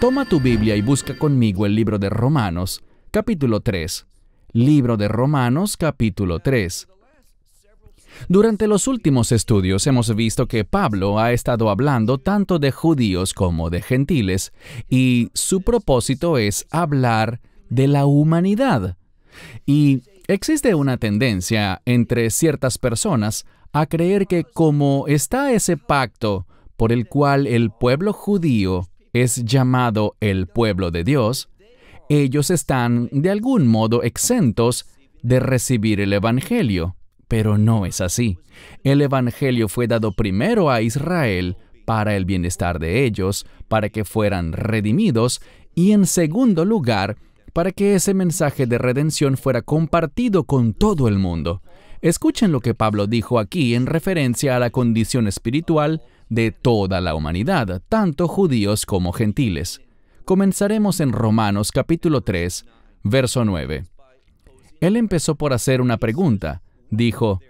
Toma tu Biblia y busca conmigo el libro de Romanos, capítulo 3. Libro de Romanos, capítulo 3. Durante los últimos estudios hemos visto que Pablo ha estado hablando tanto de judíos como de gentiles y su propósito es hablar de la humanidad. Y existe una tendencia entre ciertas personas a creer que como está ese pacto por el cual el pueblo judío es llamado el pueblo de Dios, ellos están de algún modo exentos de recibir el Evangelio. Pero no es así. El Evangelio fue dado primero a Israel para el bienestar de ellos, para que fueran redimidos, y en segundo lugar, para que ese mensaje de redención fuera compartido con todo el mundo. Escuchen lo que Pablo dijo aquí en referencia a la condición espiritual de toda la humanidad, tanto judíos como gentiles. Comenzaremos en Romanos capítulo 3, verso 9. Él empezó por hacer una pregunta. Dijo,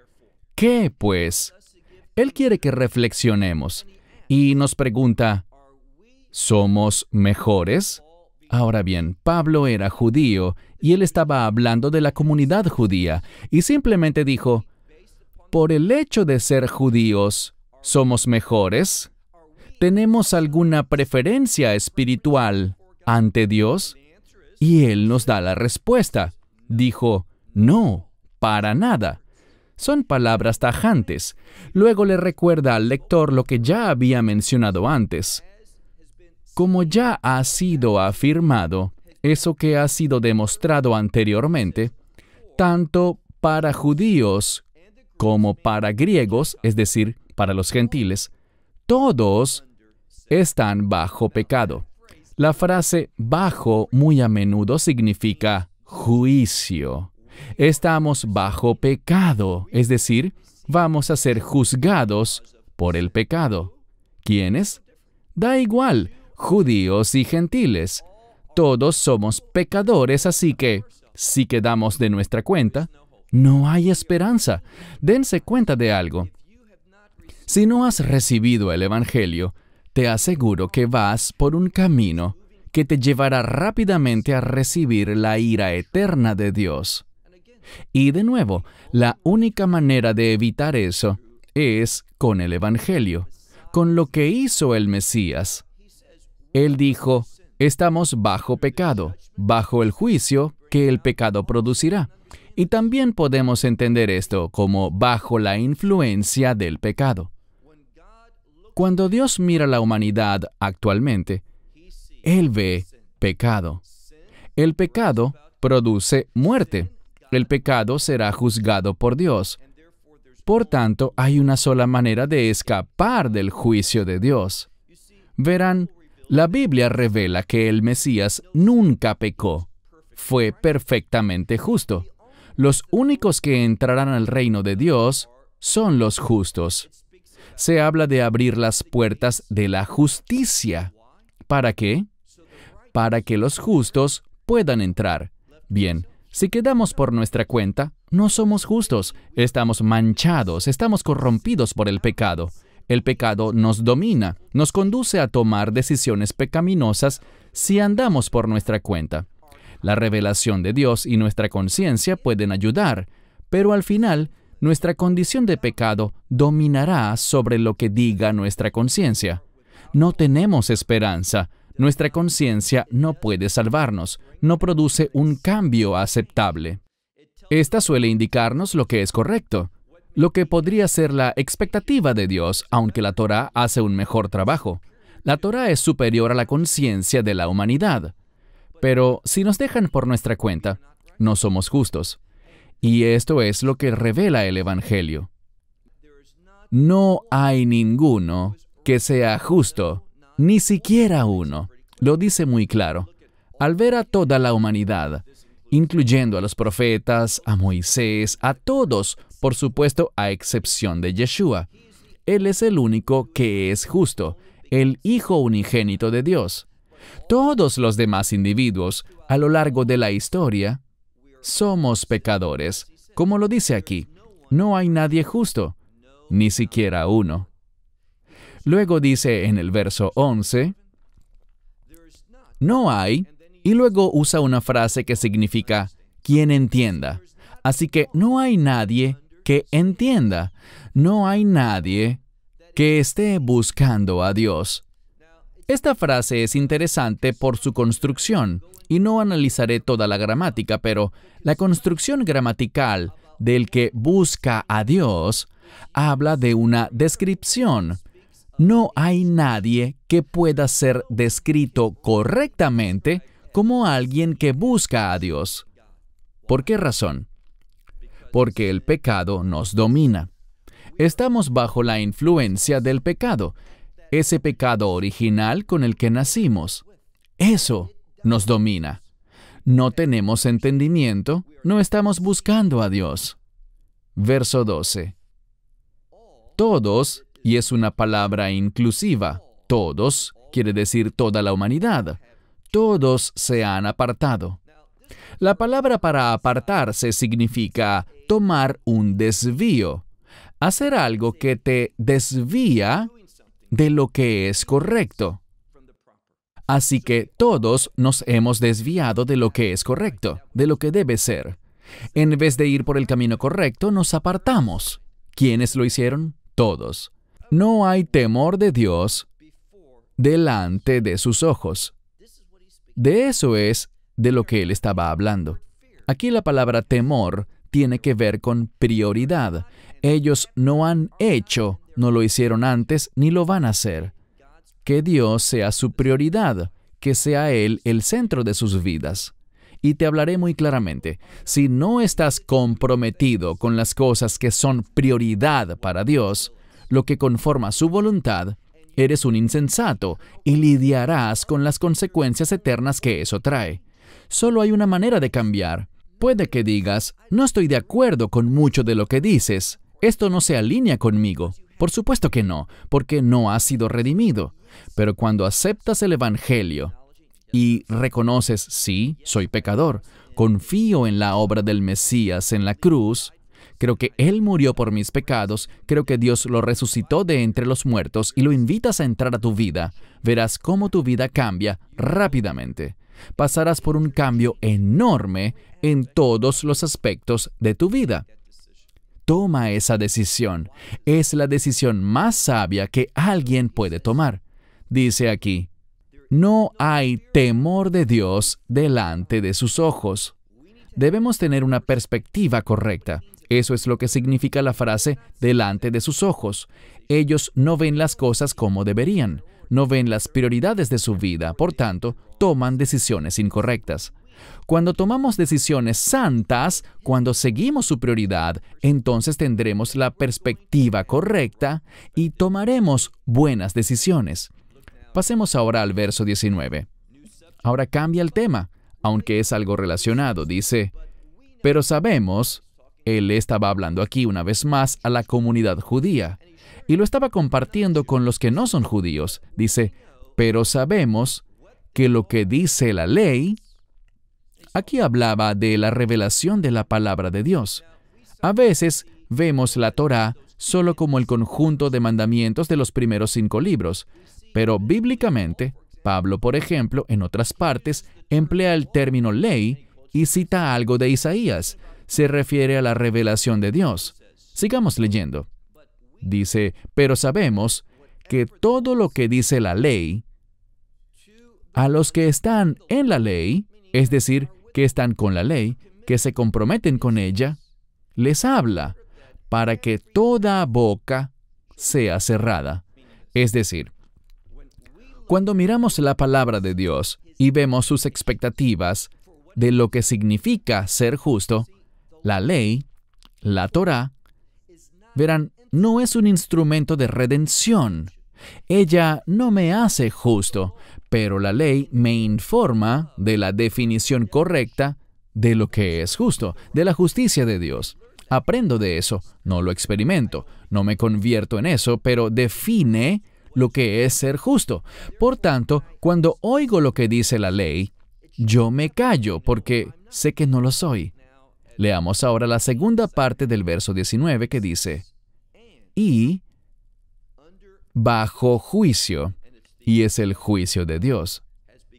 ¿qué pues? Él quiere que reflexionemos y nos pregunta, ¿somos mejores? Ahora bien, Pablo era judío y él estaba hablando de la comunidad judía y simplemente dijo, por el hecho de ser judíos, ¿somos mejores? ¿Tenemos alguna preferencia espiritual ante Dios? Y él nos da la respuesta. Dijo, no, para nada. Son palabras tajantes. Luego le recuerda al lector lo que ya había mencionado antes. Como ya ha sido afirmado, eso que ha sido demostrado anteriormente, tanto para judíos como para griegos, es decir, para los gentiles, todos están bajo pecado. La frase bajo muy a menudo significa juicio. Estamos bajo pecado, es decir, vamos a ser juzgados por el pecado. ¿Quiénes? Da igual judíos y gentiles. Todos somos pecadores, así que si quedamos de nuestra cuenta, no hay esperanza. Dense cuenta de algo. Si no has recibido el Evangelio, te aseguro que vas por un camino que te llevará rápidamente a recibir la ira eterna de Dios. Y de nuevo, la única manera de evitar eso es con el Evangelio, con lo que hizo el Mesías. Él dijo, estamos bajo pecado, bajo el juicio que el pecado producirá. Y también podemos entender esto como bajo la influencia del pecado. Cuando Dios mira la humanidad actualmente, Él ve pecado. El pecado produce muerte. El pecado será juzgado por Dios. Por tanto, hay una sola manera de escapar del juicio de Dios. Verán, la Biblia revela que el Mesías nunca pecó, fue perfectamente justo. Los únicos que entrarán al reino de Dios son los justos. Se habla de abrir las puertas de la justicia. ¿Para qué? Para que los justos puedan entrar. Bien, si quedamos por nuestra cuenta, no somos justos, estamos manchados, estamos corrompidos por el pecado. El pecado nos domina, nos conduce a tomar decisiones pecaminosas si andamos por nuestra cuenta. La revelación de Dios y nuestra conciencia pueden ayudar, pero al final nuestra condición de pecado dominará sobre lo que diga nuestra conciencia. No tenemos esperanza, nuestra conciencia no puede salvarnos, no produce un cambio aceptable. Esta suele indicarnos lo que es correcto, lo que podría ser la expectativa de Dios, aunque la Torah hace un mejor trabajo. La Torah es superior a la conciencia de la humanidad. Pero si nos dejan por nuestra cuenta, no somos justos. Y esto es lo que revela el Evangelio. No hay ninguno que sea justo, ni siquiera uno. Lo dice muy claro. Al ver a toda la humanidad, incluyendo a los profetas, a Moisés, a todos por supuesto a excepción de Yeshua. Él es el único que es justo, el Hijo unigénito de Dios. Todos los demás individuos a lo largo de la historia somos pecadores, como lo dice aquí. No hay nadie justo, ni siquiera uno. Luego dice en el verso 11, no hay, y luego usa una frase que significa, quien entienda. Así que no hay nadie que entienda, no hay nadie que esté buscando a Dios. Esta frase es interesante por su construcción, y no analizaré toda la gramática, pero la construcción gramatical del que busca a Dios habla de una descripción. No hay nadie que pueda ser descrito correctamente como alguien que busca a Dios. ¿Por qué razón? porque el pecado nos domina. Estamos bajo la influencia del pecado, ese pecado original con el que nacimos. Eso nos domina. No tenemos entendimiento, no estamos buscando a Dios. Verso 12. Todos, y es una palabra inclusiva, todos quiere decir toda la humanidad, todos se han apartado. La palabra para apartarse significa tomar un desvío, hacer algo que te desvía de lo que es correcto. Así que todos nos hemos desviado de lo que es correcto, de lo que debe ser. En vez de ir por el camino correcto, nos apartamos. ¿Quiénes lo hicieron? Todos. No hay temor de Dios delante de sus ojos. De eso es de lo que él estaba hablando. Aquí la palabra temor tiene que ver con prioridad. Ellos no han hecho, no lo hicieron antes, ni lo van a hacer. Que Dios sea su prioridad, que sea Él el centro de sus vidas. Y te hablaré muy claramente, si no estás comprometido con las cosas que son prioridad para Dios, lo que conforma su voluntad, eres un insensato y lidiarás con las consecuencias eternas que eso trae. Solo hay una manera de cambiar. Puede que digas, no estoy de acuerdo con mucho de lo que dices. Esto no se alinea conmigo. Por supuesto que no, porque no has sido redimido. Pero cuando aceptas el Evangelio y reconoces, sí, soy pecador, confío en la obra del Mesías en la cruz, creo que Él murió por mis pecados, creo que Dios lo resucitó de entre los muertos y lo invitas a entrar a tu vida, verás cómo tu vida cambia rápidamente pasarás por un cambio enorme en todos los aspectos de tu vida. Toma esa decisión. Es la decisión más sabia que alguien puede tomar. Dice aquí, no hay temor de Dios delante de sus ojos. Debemos tener una perspectiva correcta. Eso es lo que significa la frase delante de sus ojos. Ellos no ven las cosas como deberían no ven las prioridades de su vida, por tanto, toman decisiones incorrectas. Cuando tomamos decisiones santas, cuando seguimos su prioridad, entonces tendremos la perspectiva correcta y tomaremos buenas decisiones. Pasemos ahora al verso 19. Ahora cambia el tema, aunque es algo relacionado. Dice, pero sabemos, él estaba hablando aquí una vez más a la comunidad judía, y lo estaba compartiendo con los que no son judíos. Dice, pero sabemos que lo que dice la ley, aquí hablaba de la revelación de la palabra de Dios. A veces vemos la Torah solo como el conjunto de mandamientos de los primeros cinco libros, pero bíblicamente, Pablo, por ejemplo, en otras partes, emplea el término ley y cita algo de Isaías. Se refiere a la revelación de Dios. Sigamos leyendo. Dice, pero sabemos que todo lo que dice la ley, a los que están en la ley, es decir, que están con la ley, que se comprometen con ella, les habla para que toda boca sea cerrada. Es decir, cuando miramos la palabra de Dios y vemos sus expectativas de lo que significa ser justo, la ley, la Torah, verán, no es un instrumento de redención. Ella no me hace justo, pero la ley me informa de la definición correcta de lo que es justo, de la justicia de Dios. Aprendo de eso, no lo experimento, no me convierto en eso, pero define lo que es ser justo. Por tanto, cuando oigo lo que dice la ley, yo me callo porque sé que no lo soy. Leamos ahora la segunda parte del verso 19 que dice, y bajo juicio, y es el juicio de Dios.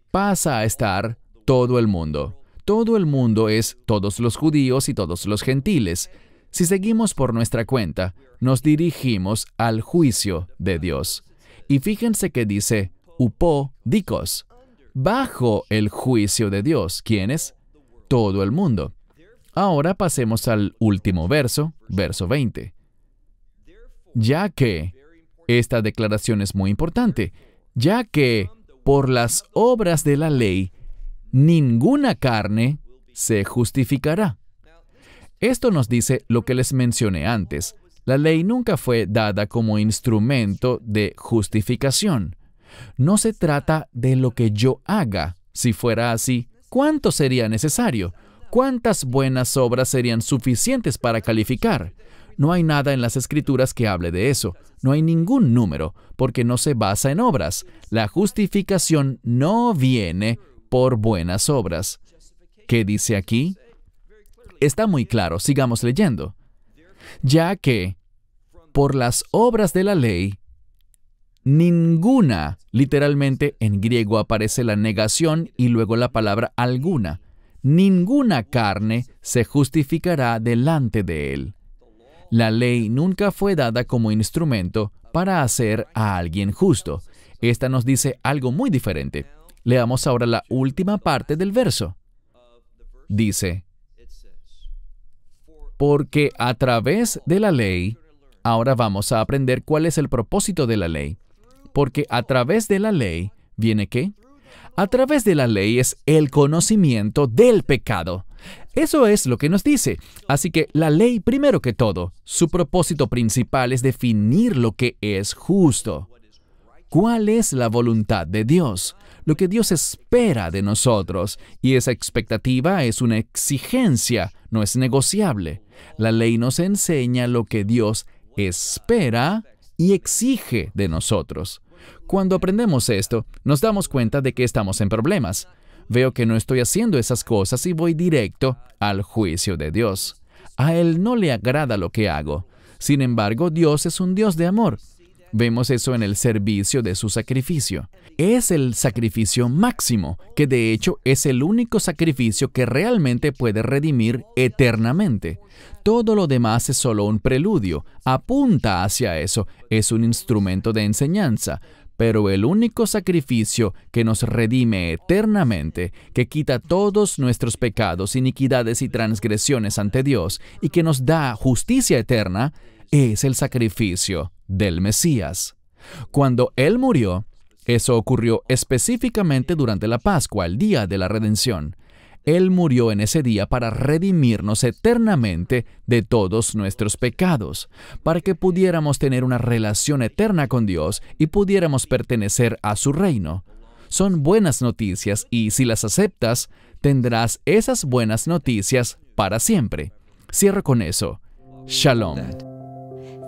Pasa a estar todo el mundo. Todo el mundo es todos los judíos y todos los gentiles. Si seguimos por nuestra cuenta, nos dirigimos al juicio de Dios. Y fíjense que dice, upo dicos, bajo el juicio de Dios. es? Todo el mundo. Ahora pasemos al último verso, verso 20 ya que, esta declaración es muy importante, ya que por las obras de la ley, ninguna carne se justificará. Esto nos dice lo que les mencioné antes. La ley nunca fue dada como instrumento de justificación. No se trata de lo que yo haga. Si fuera así, ¿cuánto sería necesario? ¿Cuántas buenas obras serían suficientes para calificar? No hay nada en las escrituras que hable de eso. No hay ningún número, porque no se basa en obras. La justificación no viene por buenas obras. ¿Qué dice aquí? Está muy claro, sigamos leyendo. Ya que, por las obras de la ley, ninguna, literalmente en griego aparece la negación y luego la palabra alguna, ninguna carne se justificará delante de él. La ley nunca fue dada como instrumento para hacer a alguien justo. Esta nos dice algo muy diferente. Leamos ahora la última parte del verso. Dice, porque a través de la ley, ahora vamos a aprender cuál es el propósito de la ley. Porque a través de la ley, ¿viene qué? A través de la ley es el conocimiento del pecado. Eso es lo que nos dice. Así que la ley, primero que todo, su propósito principal es definir lo que es justo. ¿Cuál es la voluntad de Dios? Lo que Dios espera de nosotros. Y esa expectativa es una exigencia, no es negociable. La ley nos enseña lo que Dios espera y exige de nosotros. Cuando aprendemos esto, nos damos cuenta de que estamos en problemas veo que no estoy haciendo esas cosas y voy directo al juicio de Dios. A Él no le agrada lo que hago. Sin embargo, Dios es un Dios de amor. Vemos eso en el servicio de su sacrificio. Es el sacrificio máximo, que de hecho es el único sacrificio que realmente puede redimir eternamente. Todo lo demás es solo un preludio, apunta hacia eso, es un instrumento de enseñanza, pero el único sacrificio que nos redime eternamente, que quita todos nuestros pecados, iniquidades y transgresiones ante Dios y que nos da justicia eterna, es el sacrificio del Mesías. Cuando Él murió, eso ocurrió específicamente durante la Pascua, el día de la redención. Él murió en ese día para redimirnos eternamente de todos nuestros pecados, para que pudiéramos tener una relación eterna con Dios y pudiéramos pertenecer a su reino. Son buenas noticias y si las aceptas, tendrás esas buenas noticias para siempre. Cierro con eso. Shalom.